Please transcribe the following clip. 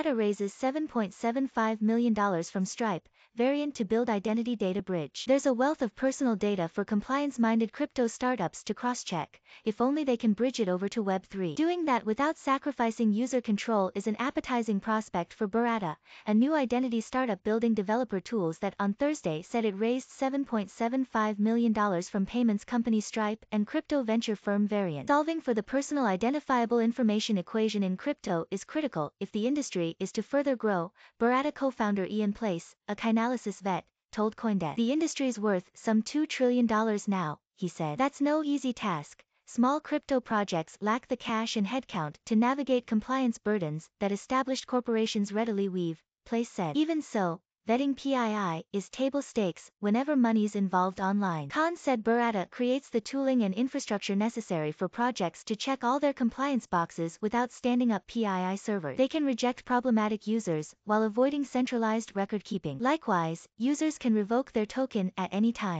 Strata raises $7.75 million from Stripe, Variant to build identity data bridge. There's a wealth of personal data for compliance-minded crypto startups to cross-check, if only they can bridge it over to Web3. Doing that without sacrificing user control is an appetizing prospect for Burrata, a new identity startup building developer tools that on Thursday said it raised $7.75 million from payments company Stripe and crypto venture firm Variant. Solving for the personal identifiable information equation in crypto is critical if the industry is to further grow, Beretta co-founder Ian Place, a Kinalysis vet, told Coindesk. The industry's worth some $2 trillion now, he said. That's no easy task. Small crypto projects lack the cash and headcount to navigate compliance burdens that established corporations readily weave, Place said. Even so, vetting PII is table stakes whenever money's involved online. Khan said Berata creates the tooling and infrastructure necessary for projects to check all their compliance boxes without standing up PII servers. They can reject problematic users while avoiding centralized record keeping. Likewise, users can revoke their token at any time.